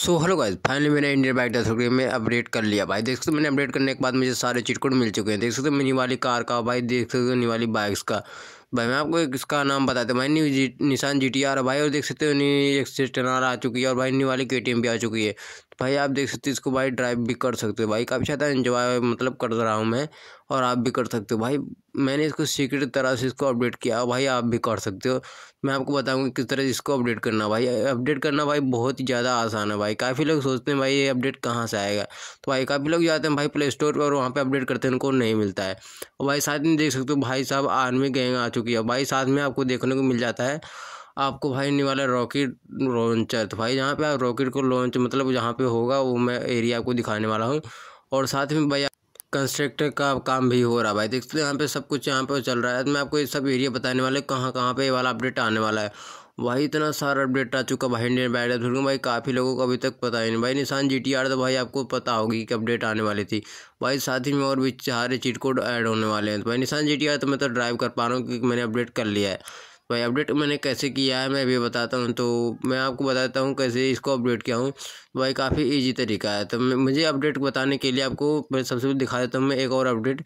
सो hello guys finally मैंने Indian bike डेथ में अपडेट कर लिया भाई देख सकते हो मैंने अपडेट करने के बाद मुझे सारे चिटकोट मिल चुके हैं देख सकते हो मैंने वाली कार का भाई देख सकते हो निवाली बाइक्स का भाई मैं आपको इसका नाम बताते भाई न्यू जी निशान जी टी आर भाई और देख सकते हो न्यू एक्सेस आ चुकी है और भाई न्यू वाली के टी एम भी आ चुकी है भाई आप देख सकते हो इसको भाई ड्राइव भी कर सकते हो भाई काफ़ी ज़्यादा इन्जॉय मतलब कर रहा हूँ मैं और आप भी कर सकते हो भाई मैंने इसको सीक्रेट तरह से इसको अपडेट किया भाई आप भी कर सकते हो मैं आपको बताऊँगा किस तरह से इसको अपडेट करना भाई अपडेट करना भाई बहुत ही ज़्यादा आसान है भाई काफ़ी लोग सोचते हैं भाई ये अपडेट कहाँ से आएगा तो भाई काफ़ी लोग जाते हैं भाई प्ले स्टोर पर वहाँ पर अपडेट करते हैं उनको नहीं मिलता है और भाई साथ में देख सकते हो भाई साहब आर्मी गैंग आ चुकी है भाई साथ में आपको देखने को मिल जाता है आपको भाई निवाला रॉकेट लॉन्चर तो भाई जहाँ पे आप रॉकेट को लॉन्च मतलब जहाँ पे होगा वो मैं एरिया आपको दिखाने वाला हूँ और साथ में भाई कंस्ट्रक्टर का काम भी हो रहा है भाई देखते हैं यहाँ पे सब कुछ यहाँ पे चल रहा है तो मैं आपको ये सब एरिया बताने वाला कहाँ कहाँ पे ये वाला अपडेट आने वाला है भाई इतना सारा अपडेट आ चुका भाई इंडियन बैड फिल्म भाई काफ़ी लोगों को अभी तक पता ही नहीं भाई निशान जी टी आर तो भाई आपको पता होगी कि अपडेट आने वाली थी भाई साथ ही में और भी सारे चीट कोड ऐड होने वाले हैं तो भाई निशान जी टी आर तो मैं तो ड्राइव कर पा रहा हूँ क्योंकि मैंने अपडेट कर लिया है भाई अपडेट मैंने कैसे किया है मैं भी बताता हूँ तो मैं आपको बताता हूँ कैसे इसको अपडेट किया हूँ भाई काफ़ी ईजी तरीका है तो मुझे अपडेट बताने के लिए आपको मैं सबसे पहले दिखा देता हूँ मैं एक और अपडेट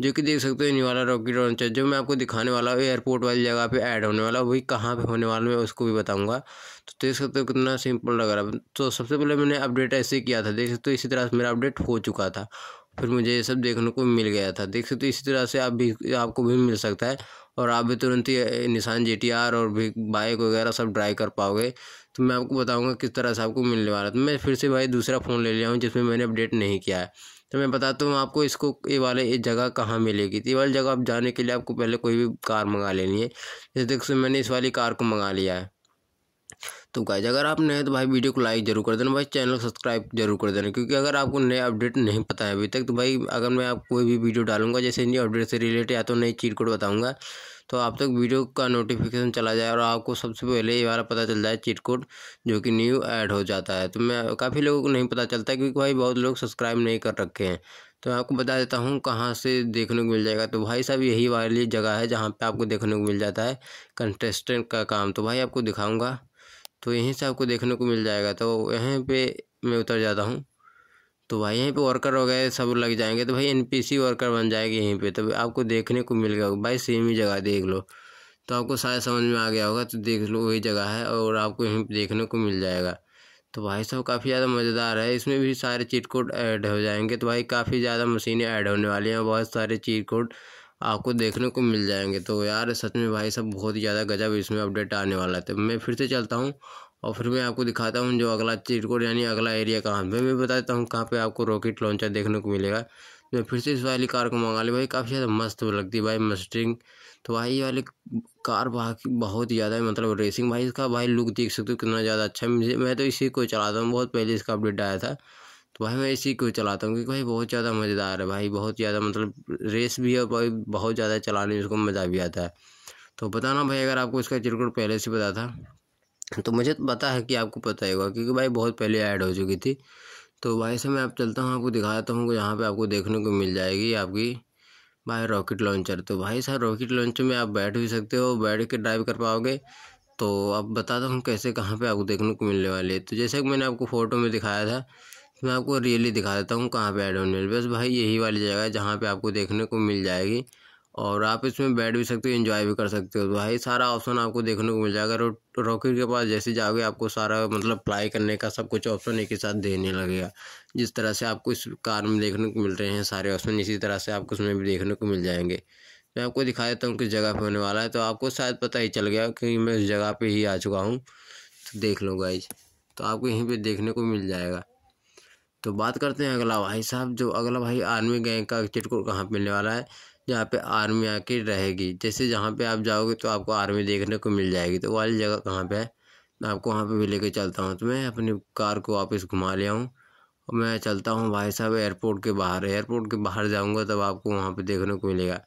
जो कि देख सकते हो इन वाला रॉकेट लॉन्चर जो मैं आपको दिखाने वाला हूँ एयरपोर्ट वाली जगह पे ऐड होने वाला वही कहाँ पे होने वाला मैं उसको भी बताऊँगा तो देख सकते हो कितना सिंपल लग रहा है तो सबसे पहले मैंने अपडेट ऐसे किया था देख सकते हो इसी तरह से मेरा अपडेट हो चुका था फिर मुझे ये सब देखने को मिल गया था देख सकते हो इसी तरह से आप भी आपको भी मिल सकता है और आप भी तुरंत ही निशान जी टी आर और भी बाइक वगैरह सब ड्राई कर पाओगे तो मैं आपको बताऊंगा किस तरह से आपको मिलने वाला तो मैं फिर से भाई दूसरा फ़ोन ले लिया हूँ जिसमें मैंने अपडेट नहीं किया है तो मैं बताता हूँ आपको इसको ये वाले ये जगह कहाँ मिलेगी तो ये वाली जगह आप जाने के लिए आपको पहले कोई भी कार मंगा लेनी है जैसे देखो मैंने इस वाली कार को मंगा लिया है तो गाइज अगर आप नए तो भाई वीडियो को लाइक जरूर कर देना भाई चैनल को सब्सक्राइब जरूर कर देना क्योंकि अगर आपको नए अपडेट नहीं पता है अभी तक तो भाई अगर मैं आप कोई भी वीडियो डालूंगा जैसे न्यू अपडेट से रिलेटेड या तो नई चीट कोड बताऊँगा तो आप तक वीडियो का नोटिफिकेशन चला जाए और आपको सबसे पहले ये वाला पता चल जाए चीट कोड जो कि न्यू ऐड हो जाता है तो मैं काफ़ी लोगों को नहीं पता चलता क्योंकि भाई बहुत लोग सब्सक्राइब नहीं कर रखे हैं तो मैं आपको बता देता हूँ कहाँ से देखने को मिल जाएगा तो भाई साहब यही वाली जगह है जहाँ पे आपको देखने को मिल जाता है कंटेस्टेंट का काम तो भाई आपको दिखाऊंगा तो यहीं से आपको देखने को मिल जाएगा तो यहीं पे मैं उतर जाता हूँ तो भाई यहीं पे वर्कर वगैरह सब लग जाएंगे तो भाई एनपीसी वर्कर बन जाएगी यहीं पे तो आपको देखने को मिल गया भाई सेम ही जगह देख लो तो आपको शायद समझ में आ गया होगा तो देख लो वही जगह है और आपको यहीं देखने को मिल जाएगा तो भाई साहब काफ़ी ज़्यादा मज़ेदार है इसमें भी सारे चीट कोड ऐड हो जाएंगे तो भाई काफ़ी ज़्यादा मशीनें ऐड होने वाली हैं बहुत सारे चीट कोड आपको देखने को मिल जाएंगे तो यार सच में भाई सब बहुत ही ज़्यादा गजब इसमें अपडेट आने वाला है तो मैं फिर से चलता हूँ और फिर मैं आपको दिखाता हूँ जो अगला चिटकोट यानी अगला एरिया कहाँ मैं भी बता देता हूँ कहाँ पर आपको रॉकेट लॉन्चर देखने को मिलेगा मैं फिर से इस वाली कार को मंगा ली भाई काफ़ी ज़्यादा मस्त लगती है भाई मस्टिंग तो भाई वाली कार बाकी बहुत ज़्यादा मतलब रेसिंग भाई इसका भाई लुक देख सकते हो कितना ज़्यादा अच्छा है मुझे मैं तो इसी को चलाता हूँ बहुत पहले इसका अपडेट आया था तो भाई मैं इसी को चलाता हूँ क्योंकि भाई बहुत ज़्यादा मज़ेदार है भाई बहुत ज़्यादा मतलब रेस भी है और भाई बहुत ज़्यादा चलाने में उसको मज़ा भी आता है तो बताना भाई अगर आपको इसका चिरकुट पहले से पता था तो मुझे तो पता है कि आपको पता ही होगा क्योंकि भाई बहुत पहले ऐड हो चुकी थी तो भाई से मैं आप चलता हूँ आपको दिखाता हूँ यहाँ पर आपको देखने को मिल जाएगी आपकी भाई रॉकेट लॉन्चर तो भाई साहब रॉकेट लॉन्चर में आप बैठ भी सकते हो बैठ के ड्राइव कर पाओगे तो आप बताता हूँ कैसे कहाँ पे आपको देखने को मिलने वाले तो जैसे कि मैंने आपको फ़ोटो में दिखाया था मैं आपको रियली दिखा देता हूँ कहाँ पे ऐड होने बस भाई यही वाली जगह है जहाँ पे आपको देखने को मिल जाएगी और आप इसमें बैठ भी सकते हो इन्जॉय भी कर सकते हो तो भाई सारा ऑप्शन आपको देखने को मिल जाएगा रॉकेट के पास जैसे जाओगे आपको सारा मतलब अप्लाई करने का सब कुछ ऑप्शन एक ही साथ देने लगेगा जिस तरह से आपको इस कार में देखने को मिल रहे हैं सारे ऑप्शन इसी तरह से आपको उसमें भी देखने को मिल जाएंगे मैं आपको दिखा देता हूँ किस जगह पर होने वाला है तो आपको शायद पता ही चल गया कि मैं उस जगह पर ही आ चुका हूँ तो देख लो गाइज तो आपको यहीं पर देखने को मिल जाएगा तो बात करते हैं अगला भाई साहब जो अगला भाई आर्मी गैंग का चिटकोट कहाँ पर मिलने वाला है जहाँ पे आर्मी आके रहेगी जैसे जहाँ पे आप जाओगे तो आपको आर्मी देखने को मिल जाएगी तो वाली जगह कहाँ पे है मैं आपको वहाँ पे भी लेके चलता हूँ तो मैं अपनी कार को वापस घुमा लिया हूँ और मैं चलता हूँ भाई साहब एयरपोर्ट के बाहर एयरपोर्ट के बाहर जाऊँगा तब आपको वहाँ पर देखने को मिलेगा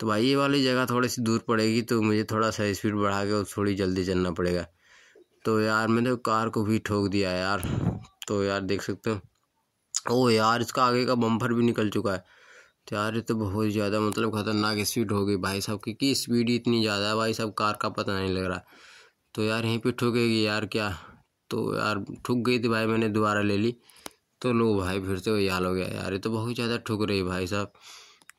तो भाई ये वाली जगह थोड़ी सी दूर पड़ेगी तो मुझे थोड़ा सा स्पीड बढ़ा के और थोड़ी जल्दी चलना पड़ेगा तो यार मैंने कार को भी ठोक दिया यार तो यार देख सकते हो ओ यार इसका आगे का बम्फर भी निकल चुका है तो यार ये तो बहुत ज़्यादा मतलब ख़तरनाक स्पीड हो गई भाई साहब क्योंकि स्पीड ही इतनी ज़्यादा है भाई साहब कार का पता नहीं लग रहा तो यार यहीं पे ठुकेगी यार क्या तो यार ठुक गई थी भाई मैंने दोबारा ले ली तो लो भाई फिर से वही हाल हो गया यार ये तो बहुत ज़्यादा ठुक रही भाई साहब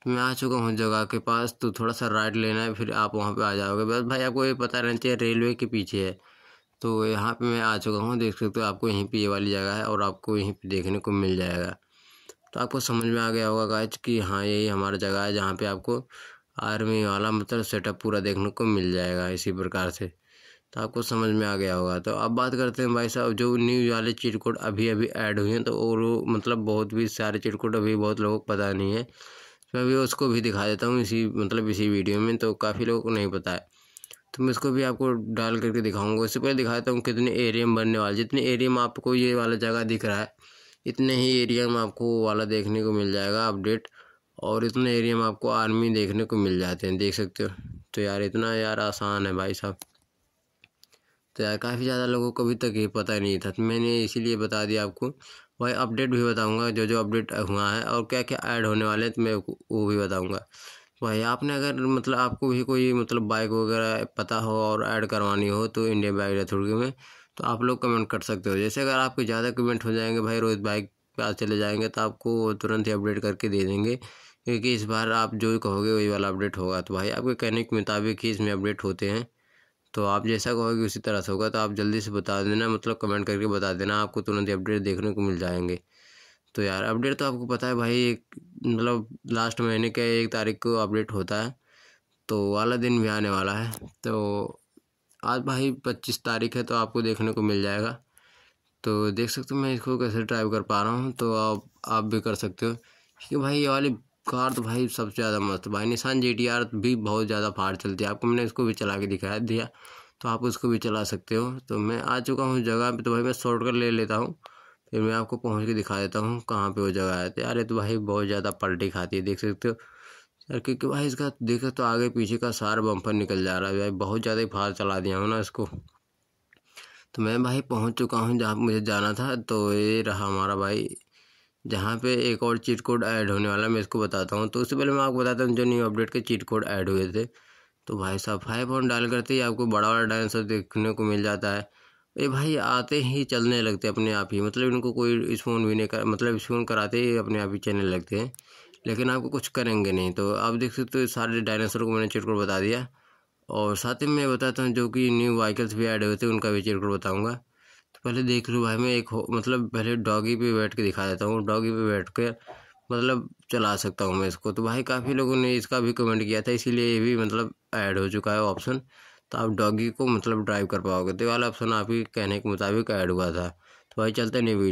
तो मैं आ चुका हूँ जगह के पास तो थोड़ा सा राइट लेना है फिर आप वहाँ पर आ जाओगे बस भाई आपको ये पता रहना चाहिए रेलवे के पीछे है तो यहाँ पे मैं आ चुका हूँ देख सकते हो आपको यहीं पे ये वाली जगह है और आपको यहीं पे देखने को मिल जाएगा तो आपको समझ में आ गया होगा गाइज कि हाँ यही हमारा जगह है जहाँ पे आपको आर्मी वाला मतलब सेटअप पूरा देखने को मिल जाएगा इसी प्रकार से तो आपको समझ में आ गया होगा तो अब बात करते हैं भाई साहब जो न्यूज़ वाले चिट कोड अभी अभी ऐड हुए हैं तो और मतलब बहुत भी सारे चिट कोड अभी बहुत लोगों को पता नहीं है मैं भी उसको भी दिखा देता हूँ इसी मतलब इसी वीडियो में तो काफ़ी लोगों को नहीं पता है तो मैं इसको भी आपको डाल करके दिखाऊंगा उससे पहले दिखाता हूँ कितने एरिया में बनने वाले जितने एरिया में आपको ये वाला जगह दिख रहा है इतने ही एरिया में आपको वाला देखने को मिल जाएगा अपडेट और इतने एरिया में आपको आर्मी देखने को मिल जाते हैं देख सकते हो तो यार इतना यार आसान है भाई साहब तो यार काफ़ी ज़्यादा लोगों को अभी तक ये पता नहीं था तो मैंने इसीलिए बता दिया आपको भाई अपडेट भी बताऊंगा जो जो अपडेट हुआ है और क्या क्या ऐड होने वाले हैं तो मैं वो भी बताऊंगा भाई आपने अगर मतलब आपको भी कोई मतलब बाइक वगैरह पता हो और ऐड करवानी हो तो इंडियन बाइक अथॉरिटी में तो आप लोग कमेंट कर सकते हो जैसे अगर आपके ज़्यादा कमेंट हो जाएंगे भाई रोहित बाइक पे चले जाएंगे तो आपको तुरंत ही अपडेट करके दे देंगे क्योंकि इस बार आप जो कहोगे वही वाला अपडेट होगा तो भाई आपके कहने के मुताबिक ही इसमें अपडेट होते हैं तो आप जैसा कहोगे उसी तरह से होगा तो आप जल्दी से बता देना मतलब कमेंट करके बता देना आपको तुरंत अपडेट देखने को मिल जाएंगे तो यार अपडेट तो आपको पता है भाई एक मतलब लास्ट महीने के एक तारीख को अपडेट होता है तो वाला दिन भी आने वाला है तो आज भाई पच्चीस तारीख है तो आपको देखने को मिल जाएगा तो देख सकते हो मैं इसको कैसे ड्राइव कर पा रहा हूँ तो आप आप भी कर सकते हो क्योंकि भाई ये वाली कार तो भाई सबसे ज़्यादा मस्त भाई निशान जी टी आर भी बहुत ज़्यादा फाड़ चलती है आपको मैंने इसको भी चला के दिखाया दिया तो आप उसको भी चला सकते हो तो मैं आ चुका हूँ जगह पर तो भाई मैं शॉर्टकट ले लेता हूँ फिर मैं आपको पहुँच के दिखा देता हूँ कहाँ पे वो जगह आए थे तो यार ये तो भाई बहुत ज़्यादा पलटी खाती है देख सकते हो यार क्योंकि भाई इसका देखो तो आगे पीछे का सार बम्पर निकल जा रहा है भाई बहुत ज़्यादा ही फार चला दिया हूँ ना इसको तो मैं भाई पहुँच चुका हूँ जहाँ मुझे जाना था तो ये रहा हमारा भाई जहाँ पे एक और चीट कोड ऐड होने वाला मैं इसको बताता हूँ तो उससे पहले मैं आपको बताता हूँ जो न्यू अपडेट के चीट कोड ऐड हुए थे तो भाई साहब फाइव पॉइंट डाल करते ही आपको बड़ा वाला डायनासोर देखने को मिल जाता है ये भाई आते ही चलने लगते अपने आप ही मतलब इनको कोई स्पून भी नहीं कर मतलब स्पून कराते ही अपने आप ही चलने लगते हैं लेकिन आपको कुछ करेंगे नहीं तो आप देख सकते हो तो सारे डायनासोर को मैंने चिटकोर बता दिया और साथ ही मैं बताता हूँ जो कि न्यू वाइकल्स भी ऐड हुए थे उनका भी चिटकोर बताऊँगा तो पहले देख लो भाई मैं एक हो, मतलब पहले डॉगी पर बैठ के दिखा देता हूँ डॉगी पर बैठ कर मतलब चला सकता हूँ मैं इसको तो भाई काफ़ी लोगों ने इसका भी कमेंट किया था इसीलिए ये भी मतलब ऐड हो चुका है ऑप्शन तो आप डॉगी को मतलब ड्राइव कर पाओगे तो वाला ऑप्शन आप ही कहने के मुताबिक ऐड हुआ था तो भाई चलते नहीं वीडियो